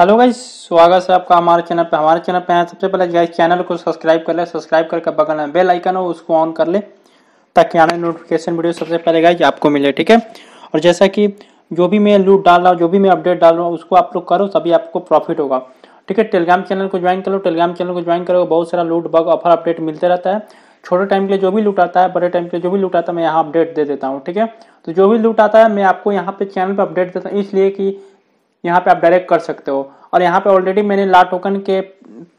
hello guys स्वागत है आपका हमारे चैनल पे हमारे चैनल पे सबसे पहले गाइस चैनल को सब्सक्राइब कर ले सब्सक्राइब करके बगल में बेल आइकन हो उसको ऑन कर ले ताकि आने नोटिफिकेशन वीडियो सबसे पहले गाइस आपको मिले ठीक है और जैसा कि जो भी मैं लूट डाल रहा हूँ जो भी मैं अपडेट डाल रहा हूँ उसको आप लोग करो तभी आपको प्रॉफिट होगा ठीक है टेलीग्राम चैनल को ज्वाइन करो टेलीग्राम चैनल को ज्वाइन करो बहुत सारा लूट बग ऑफर अपडेट मिलते रहता है छोटे टाइम के लिए जो भी लूट आता है बड़े टाइम के लिए जो भी लूट आता है मैं यहाँ अपडेट दे देता हूँ ठीक है तो जो भी लूट आता है मैं आपको यहाँ पे चैनल पर अपडेट देता हूँ इसलिए कि यहाँ पे आप डायरेक्ट कर सकते हो और यहाँ पे ऑलरेडी मैंने ला टोकन के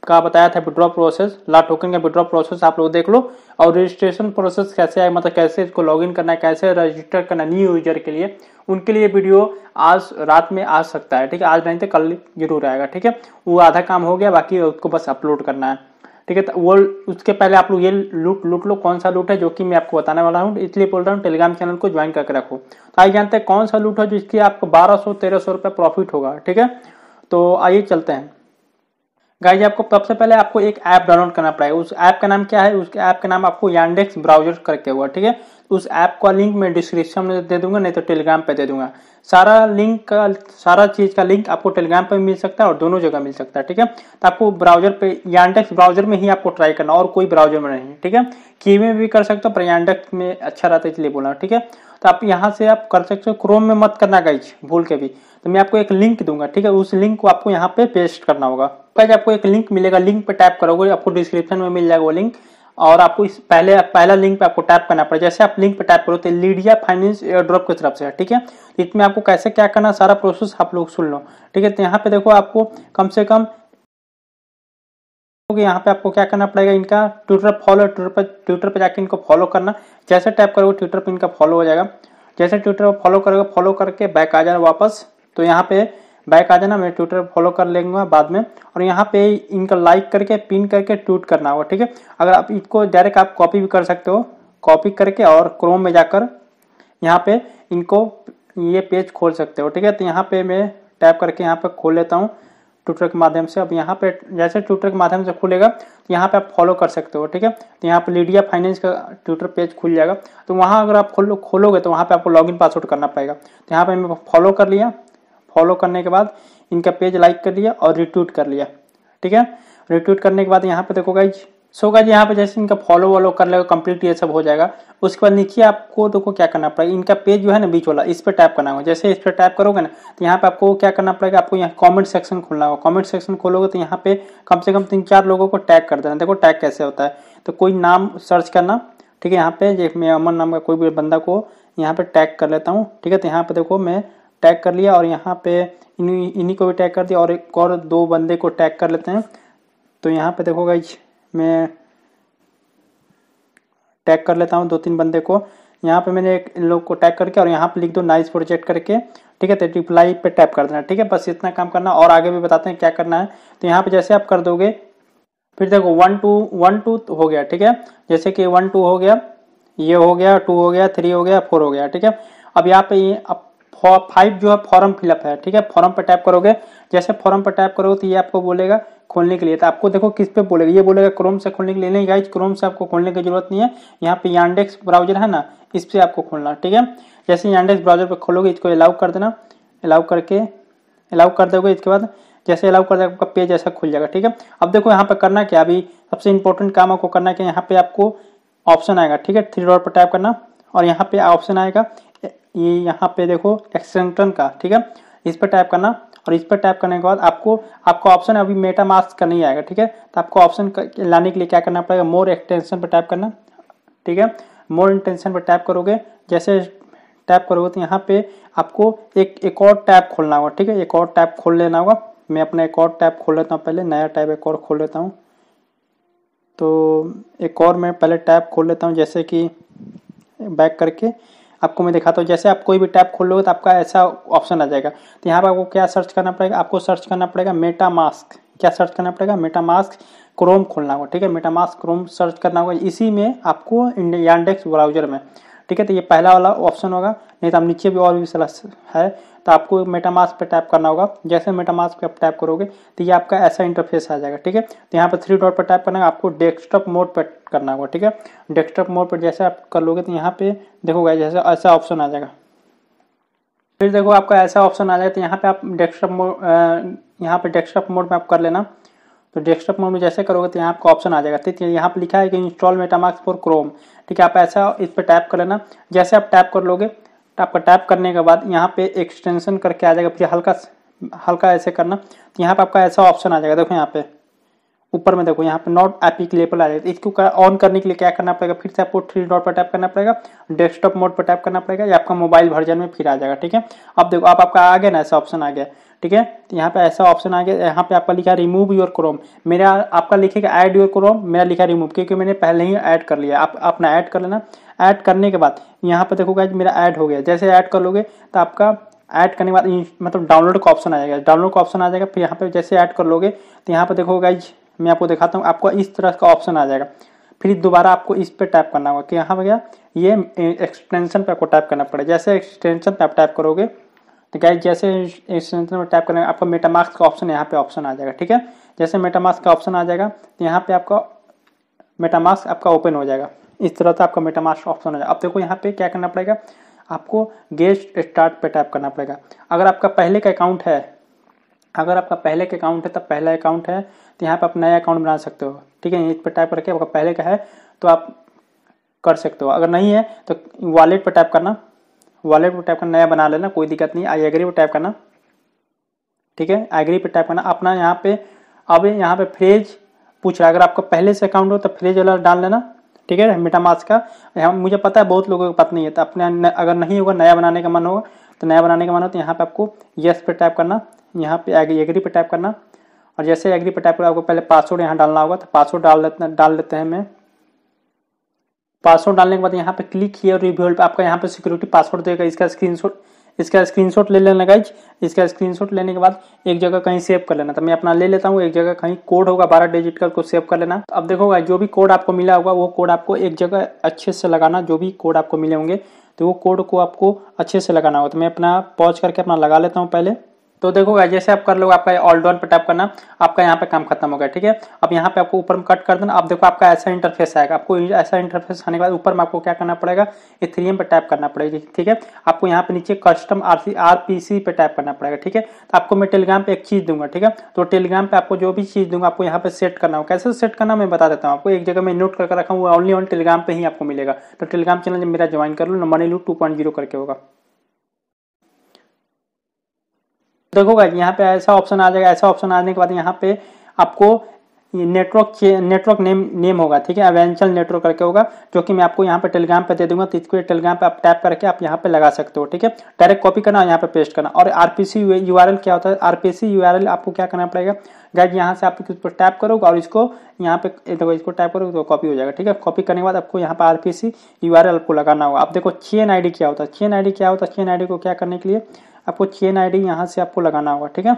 का बताया था विड्रॉ प्रोसेस ला टोकन का विड्रॉ प्रोसेस आप लोग देख लो और रजिस्ट्रेशन प्रोसेस कैसे है मतलब कैसे इसको लॉगिन करना है कैसे रजिस्टर करना न्यू यूजर के लिए उनके लिए वीडियो आज रात में आ सकता है ठीक है आज नहीं तो कल जरूर आएगा ठीक है वो आधा काम हो गया बाकी उसको बस अपलोड करना है ठीक है तो वो उसके पहले आप लोग ये लूट लूट लो कौन सा लूट है जो कि मैं आपको बताने वाला हूँ इसलिए बोल रहा हूँ टेलीग्राम चैनल को ज्वाइन करके रखो तो आइए जानते हैं कौन सा लूट है जिसकी आपको बारह सौ तेरह सौ प्रॉफिट होगा ठीक है तो आइए चलते हैं गाइज आपको सबसे पहले आपको एक ऐप डाउनलोड करना पड़ेगा उस ऐप का नाम क्या है उसके ऐप का नाम आपको यांडेक्स ब्राउजर करके हुआ ठीक है उस ऐप का लिंक मैं डिस्क्रिप्शन में दे दूंगा नहीं तो टेलीग्राम पे दे दूंगा सारा लिंक का सारा चीज़ का लिंक आपको टेलीग्राम पे मिल सकता है और दोनों जगह मिल सकता है ठीक है तो आपको ब्राउजर पे यांडेक्स ब्राउजर में ही आपको ट्राई करना और कोई ब्राउजर में नहीं ठीक है की में भी कर सकते हो पर यांडेक्स में अच्छा रहता है इसलिए बोला ठीक है तो आप यहाँ से आप कर सकते हो क्रोम में मत करना गाइज भूल के भी तो मैं आपको एक लिंक दूंगा ठीक है उस लिंक को आपको यहाँ पे पेस्ट करना होगा पहले आपको एक लिंक मिलेगा लिंक पे टाइप करोगे आपको डिस्क्रिप्शन में मिल जाएगा वो लिंक और आपको इस पहले पहला लिंक पे आपको टैप करना पड़ेगा जैसे आप लिंक पे टैप करो तो लीडिया फाइनेंस एयर ड्रॉप की तरफ से ठीक है तो इसमें आपको कैसे क्या करना सारा प्रोसेस आप लोग सुन लो ठीक है तो यहाँ पे देखो आपको कम से कम तो यहाँ पे आपको क्या करना पड़ेगा इनका ट्विटर फॉलो ट्विटर पर ट्विटर पर जाकर इनको फॉलो करना जैसे टाइप करोगे ट्विटर पर इनका फॉलो हो जाएगा जैसे ट्विटर पर फॉलो करोगे फॉलो करके बैक आ जाना वापस तो यहाँ पे बैक आ जाना मैं ट्विटर फॉलो कर लेंगे बाद में और यहाँ पे इनका लाइक करके पिन करके ट्वीट करना होगा ठीक है अगर आप इसको डायरेक्ट आप कॉपी भी कर सकते हो कॉपी करके और क्रोम में जाकर यहाँ पे इनको ये पेज खोल सकते हो ठीक है तो यहाँ पे मैं टैप करके यहाँ पे खोल लेता हूँ ट्विटर के माध्यम से अब यहाँ पे जैसे ट्विटर के माध्यम से खुलेगा तो यहाँ पे आप फॉलो कर सकते हो ठीक है तो यहाँ पे लीडिया फाइनेंस का ट्विटर पेज खुल जाएगा तो वहाँ अगर आप खोलो खोलोगे तो वहाँ पे आपको लॉगिन पासवर्ड करना पड़ेगा तो यहाँ पे मैं फॉलो कर लिया फॉलो करने के बाद इनका पेज लाइक कर दिया और रिट्वीट कर लिया ठीक है रिट्वीट करने के बाद यहाँ पे देखो गाइज सो गाइज यहाँ पे जैसे इनका फॉलो वॉलो कर लेगा कंप्लीट ये सब हो जाएगा उसके बाद नीचे आपको देखो क्या करना पड़ेगा इनका पेज जो है ना बीच वाला इस पर टैप करना होगा जैसे इस पर टैप करोगे ना तो यहाँ पे आपको क्या करना पड़ेगा आपको यहाँ कमेंट सेक्शन खोलना होगा कमेंट सेक्शन खोलोगे तो यहाँ पे कम से कम तीन चार लोगों को टैग कर देना देखो टैग कैसे होता है तो कोई नाम सर्च करना ठीक है यहाँ पे मैं अमन नाम का कोई भी बंदा को यहाँ पे टैग कर लेता हूँ ठीक है तो यहाँ पे देखो मैं टैग कर लिया और यहाँ पे इन्हीं इन्हीं को भी टैग कर दिया और एक और दो बंदे को टैग कर लेते हैं तो यहाँ पे देखो गाइज मैं टैग कर लेता हूँ दो तीन बंदे को यहाँ पे मैंने एक इन लोग को टैग करके और यहाँ पे लिख दो नाइस प्रोजेक्ट करके ठीक है तो रिप्लाई पे टैप कर देना ठीक है बस इतना काम करना और आगे भी बताते हैं क्या करना है तो यहाँ पे जैसे आप कर दोगे फिर देखो वन टू वन टू हो गया ठीक है जैसे कि वन टू हो गया ये हो गया टू हो गया थ्री हो गया फोर हो गया ठीक है अब यहाँ पे अब फाइव जो है फॉर्म फिलअप है ठीक है फॉर्म पर टाइप करोगे जैसे फॉर्म पर टाइप करोगे तो ये आपको बोलेगा खोलने के लिए तो आपको देखो किस पे बोलेगा ये बोलेगा क्रोम से खोलने के लिए नहीं गाइज क्रोम से आपको खोलने की जरूरत नहीं है यहाँ पे यांडेक्स ब्राउजर है ना इस पर आपको खोलना ठीक है जैसे यांडेक्स ब्राउजर पर खोलोगे इसको अलाउ कर देना अलाउ करके अलाउ कर दोगे इसके बाद जैसे अलाउ कर देगा आपका पेज ऐसा खुल जाएगा ठीक है अब देखो यहाँ पर करना क्या अभी सबसे इंपॉर्टेंट काम आपको करना क्या यहाँ पे आपको ऑप्शन आएगा ठीक है थ्री डॉट पर टाइप करना और यहाँ पे ऑप्शन आएगा ये यहाँ पे देखो एक्सटेंटन का ठीक है इस पर टाइप करना और इस पर टाइप करने के बाद आपको आपका ऑप्शन अभी मेटा मास्क का नहीं आएगा ठीक है तो आपको ऑप्शन लाने के लिए क्या करना पड़ेगा मोर एक्सटेंशन पर टाइप करना ठीक है मोर इंटेंशन पर टाइप करोगे जैसे टाइप करोगे तो यहाँ पे आपको एक एक और टैप खोलना होगा ठीक है एक और टैप खोल लेना होगा मैं अपना एक और टैप खोल लेता हूँ पहले नया टैप एक और खोल लेता हूँ तो एक और मैं पहले टैप खोल लेता हूँ जैसे कि बैक करके आपको मैं दिखाता हूँ जैसे आप कोई भी टैप खोल लोगे तो आपका ऐसा ऑप्शन आ जाएगा तो यहाँ पर आपको क्या सर्च करना पड़ेगा आपको सर्च करना पड़ेगा मेटा मास्क क्या सर्च करना पड़ेगा मेटा मास्क क्रोम खोलना होगा ठीक है मेटा मास्क क्रोम सर्च करना होगा इसी में आपको इंडिया ब्राउजर में ठीक है तो ये पहला वाला ऑप्शन होगा नहीं तो आप नीचे भी और भी सलाह है तो आपको मेटामास्क पे टैप करना होगा जैसे मेटामास्क पे आप टैप करोगे तो ये आपका ऐसा इंटरफेस आ जाएगा ठीक है तो यहाँ पर थ्री डॉट पर टैप करना होगा आपको डेस्कटॉप मोड पर करना होगा ठीक है डेस्कटॉप मोड पर जैसे आप कर लोगे तो यहाँ पे देखोगे जैसे ऐसा ऑप्शन आ जाएगा फिर देखो आपका ऐसा ऑप्शन आ जाएगा तो यहाँ पे आप डेस्कटॉप मोड यहाँ पे डेस्कटॉप मोड में आप कर लेना तो डेस्कटॉप मोड में जैसे करोगे तो यहाँ आपका ऑप्शन आ जाएगा ठीक है यहाँ पर लिखा है कि इंस्टॉल मेटामार्क्स फॉर क्रोम ठीक है आप ऐसा इस पर टैप कर लेना जैसे आप टैप कर लोगे तो आपका टैप करने के बाद यहाँ पे एक्सटेंशन करके आ जाएगा फिर हल्का हल्का ऐसे करना तो यहाँ पर आपका ऐसा ऑप्शन आ जाएगा देखो यहाँ पे ऊपर में देखो यहाँ पे नॉट एपिक पर आ जाएगा इसको ऑन करने के लिए क्या करना पड़ेगा फिर से आपको थ्री डॉट पर टैप करना पड़ेगा डेस्कटॉप मोड पर टैप करना पड़ेगा या आपका मोबाइल वर्जन में फिर आ जाएगा ठीक है अब देखो आप आपका आ गया ना ऐसा ऑप्शन आ गया ठीक है तो यहाँ पे ऐसा ऑप्शन आ गया यहाँ पे आपका लिखा रिमूव योर क्रोम मेरा आपका लिखेगा ऐड योर क्रोम मेरा लिखा रिमूव क्योंकि मैंने पहले ही ऐड कर लिया आप अपना ऐड कर लेना ऐड करने के बाद यहाँ पे देखोगा मेरा ऐड हो गया जैसे ऐड कर लोगे तो आपका ऐड करने के बाद मतलब डाउनलोड का ऑप्शन आ जाएगा डाउनलोड का ऑप्शन आ जाएगा फिर यहाँ पे जैसे ऐड कर लोगे तो यहाँ पे देखोगाइज मैं आपको दिखाता हूँ आपको इस तरह का ऑप्शन आ जाएगा फिर दोबारा आपको इस पर टाइप करना होगा कि यहाँ पर गया ये एक्सटेंशन पर आपको टाइप करना पड़ेगा जैसे एक्सटेंशन पर आप टाइप करोगे तो क्या जैसे एक्सटेंशन पर टाइप करेंगे आपका मेटामास्क का ऑप्शन यहाँ पे ऑप्शन आ जाएगा ठीक है जैसे मेटामास्क का ऑप्शन आ जाएगा तो यहाँ पे आपका मेटामास्क आपका ओपन हो जाएगा इस तरह से आपका मेटामास्क ऑप्शन हो जाएगा अब देखो यहाँ पे क्या करना पड़ेगा आपको गेस्ट स्टार्ट पे टाइप करना पड़ेगा अगर आपका पहले का अकाउंट है अगर आपका पहले का अकाउंट है तब पहला अकाउंट है तो यहाँ पर आप नया अकाउंट बना सकते हो ठीक है इस पर टाइप करके आपका पहले का है तो आप कर सकते हो अगर नहीं है तो वॉलेट पर टाइप करना वॉलेट पर टाइप करना नया बना लेना कोई दिक्कत नहीं आई एग्री पर टाइप करना ठीक है एग्री पर टाइप करना अपना यहाँ पे अब यहाँ पे फ्रेज पूछ रहा है अगर आपका पहले से अकाउंट हो तो फ्रेज वाला डाल लेना ठीक है मीटा मास्क का यहाँ मुझे पता है बहुत लोगों को पता नहीं है तो अपने अगर नहीं होगा नया बनाने का मन होगा तो नया बनाने का मन हो तो यहाँ पे आपको यस पे टाइप करना यहाँ पे एग्री पर टाइप करना और जैसे एग्री पर टाइप करना आपको पहले पासवर्ड यहाँ डालना होगा तो पासवर्ड डाल लेते डाल लेते हैं हमें पासवर्ड डालने के बाद यहाँ पे क्लिक किया और रिव्यूल पे आपका यहाँ पे सिक्योरिटी पासवर्ड देगा इसका स्क्रीनशॉट इसका स्क्रीनशॉट ले लेना गाइज इसका स्क्रीनशॉट लेने के बाद एक जगह कहीं सेव कर लेना तो मैं अपना ले लेता हूँ एक जगह कहीं कोड होगा बारह डिजिट का उसको सेव कर लेना तो अब देखोगा जो भी कोड आपको मिला होगा वो कोड आपको एक जगह अच्छे से लगाना जो भी कोड आपको मिले होंगे तो वो कोड को आपको अच्छे से लगाना होगा तो मैं अपना पॉज करके अपना लगा लेता हूँ पहले तो देखो जैसे आप कर लो आपका ऑल डॉन पे टैप करना आपका यहाँ पे काम खत्म हो गया ठीक है अब यहाँ पे आपको ऊपर में कट कर देना अब देखो आपका ऐसा इंटरफेस आएगा आपको ऐसा इंटरफेस आने के बाद ऊपर में आपको क्या करना पड़ेगा इथेरियम पे टैप करना पड़ेगा ठीक है आपको यहाँ पे नीचे कस्टम आर आरपीसी पे टैप करना पड़ेगा ठीक है तो आपको मैं टेलीग्राम पे एक चीज दूंगा ठीक है तो टेलीग्राम पे आपको जो भी चीज दूंगा आपको यहाँ पे सेट करना हो कैसे सेट करना मैं बता देता हूँ आपको एक जगह मैं नोट करके रखा हूँ ओनली ऑन टेलीग्राम पे ही आपको मिलेगा तो टेलीग्राम चैनल मेरा ज्वाइन कर लो मनी लू टू करके होगा देखो गाइज यहाँ पे ऐसा ऑप्शन आ जाएगा ऐसा ऑप्शन आने के बाद यहाँ पे आपको नेटवर्क नेटवर्क नेम नेम होगा ठीक है एवेंचल नेटवर्क करके होगा जो कि मैं आपको यहाँ पे टेलीग्राम पे दे दूंगा तो इसको टेलीग्राम पे आप टैप करके आप यहाँ पे लगा सकते हो ठीक है डायरेक्ट कॉपी करना और यहाँ पे पेस्ट करना और आरपीसी यू क्या होता है आरपीसी यू आपको क्या करना पड़ेगा गाइड यहाँ से आप इस पर टैप करोगे और इसको यहाँ पे देखो इसको टैप करोगे तो कॉपी हो जाएगा ठीक है कॉपी करने के बाद आपको यहाँ पे आरपीसी यू आपको लगाना होगा आप देखो सी एन क्या होता है सी एन क्या होता है सी एन को क्या करने के लिए आपको चेन आईडी यहाँ से आपको लगाना होगा ठीक है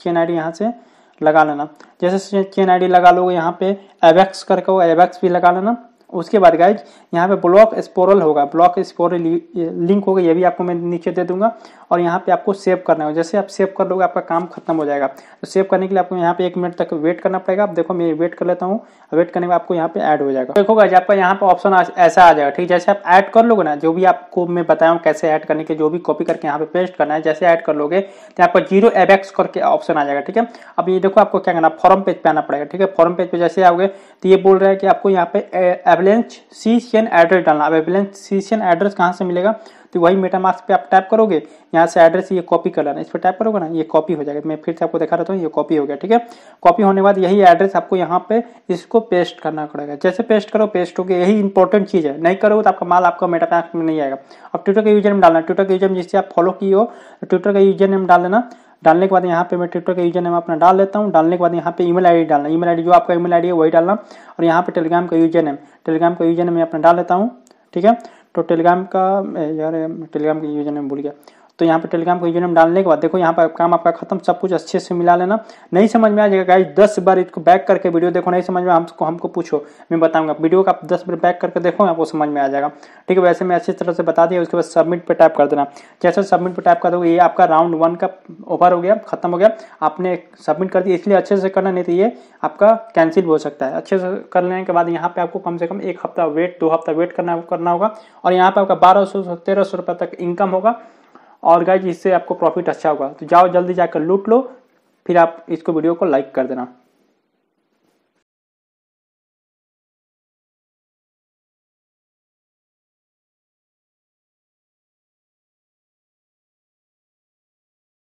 चेन आईडी यहाँ से लगा लेना जैसे चेन आईडी लगा लोगे यहाँ पे एवेक्स करके होगा एवेक्स भी लगा लेना उसके बाद गाइज यहाँ पे ब्लॉक स्पोरल होगा ब्लॉक स्पोरल लिंक होगा ये भी आपको मैं नीचे दे दूंगा और यहाँ पे आपको सेव करना होगा जैसे आप सेव कर लोगे आपका काम खत्म हो जाएगा तो सेव करने के लिए आपको यहाँ पे एक मिनट तक वेट करना पड़ेगा आप देखो मैं वेट कर लेता हूँ वेट करने में आपको यहाँ पे ऐड हो जाएगा देखो गाइज आपका यहाँ पे ऑप्शन ऐसा आ जाएगा ठीक जैसे आप ऐड कर लोगे ना जो भी आपको मैं बताया कैसे ऐड करने के जो भी कॉपी करके यहाँ पे पेस्ट करना है जैसे ऐड कर लोगे तो यहाँ पर जीरो एबैक्स करके ऑप्शन आ जाएगा ठीक है अब ये देखो आपको क्या करना फॉर्म पेज पे आना पड़ेगा ठीक है फॉर्म पेज पे जैसे आओगे तो ये बोल रहा है कि आपको यहाँ पे एवेलेंच सीशियन एड्रेस डालना अब एवेलेंच सीशियन एड्रेस कहाँ से मिलेगा तो वही मेटा मेटामास्क पर आप टाइप करोगे यहाँ से एड्रेस ये कॉपी कर लेना इस पर टाइप करोगे ना ये कॉपी हो जाएगा मैं फिर से आपको दिखा रहा हूँ ये कॉपी हो गया ठीक है कॉपी होने के बाद यही एड्रेस आपको यहाँ पे इसको पेस्ट करना पड़ेगा जैसे पेस्ट करो पेस्ट हो गया यही इंपॉर्टेंट चीज़ है नहीं करोगे तो आपका माल आपका मेटा मेटामास्क में नहीं आएगा अब ट्विटर का यूजर नेम डालना ट्विटर का यूजर नेम जिससे आप फॉलो किए हो ट्विटर का यूजर नेम डाल देना डालने के बाद यहाँ पे मैं ट्विटर का यूजर नेम अपना डाल लेता हूँ डालने के बाद यहाँ पे ईमेल आईडी डालना ईमेल आईडी जो आपका ईमेल आईडी है वही डालना और यहाँ पे टेलीग्राम का यूजर नेम टेलीग्राम का यूजर नेम मैं अपना डाल लेता हूँ ठीक है तो टेलीग्राम का यार टेलीग्राम का यूजर नेम भूल गया तो यहाँ पर टेलीग्राम का यूजर डालने के बाद देखो यहाँ पर काम आपका खत्म सब कुछ अच्छे से मिला लेना नहीं समझ में आ जाएगा गाइज दस बार इसको बैक करके वीडियो देखो नहीं समझ में हमको हमको पूछो मैं बताऊंगा वीडियो का आप दस बार बैक करके देखो आपको समझ में आ जाएगा ठीक है वैसे मैं अच्छी तरह से बता दिया उसके बाद सबमिट पर टाइप कर देना जैसे सबमिट पर टाइप कर दो ये आपका राउंड वन का ओवर हो गया खत्म हो गया आपने सबमिट कर दिया इसलिए अच्छे से करना नहीं तो ये आपका कैंसिल हो सकता है अच्छे से कर लेने के बाद यहाँ पे आपको कम से कम एक हफ्ता वेट दो हफ्ता वेट करना करना होगा और यहाँ पे आपका बारह सौ तेरह सौ रुपये तक इनकम होगा और गाइज इससे आपको प्रॉफिट अच्छा होगा तो जाओ जल्दी जाकर लूट लो फिर आप इसको वीडियो को लाइक कर देना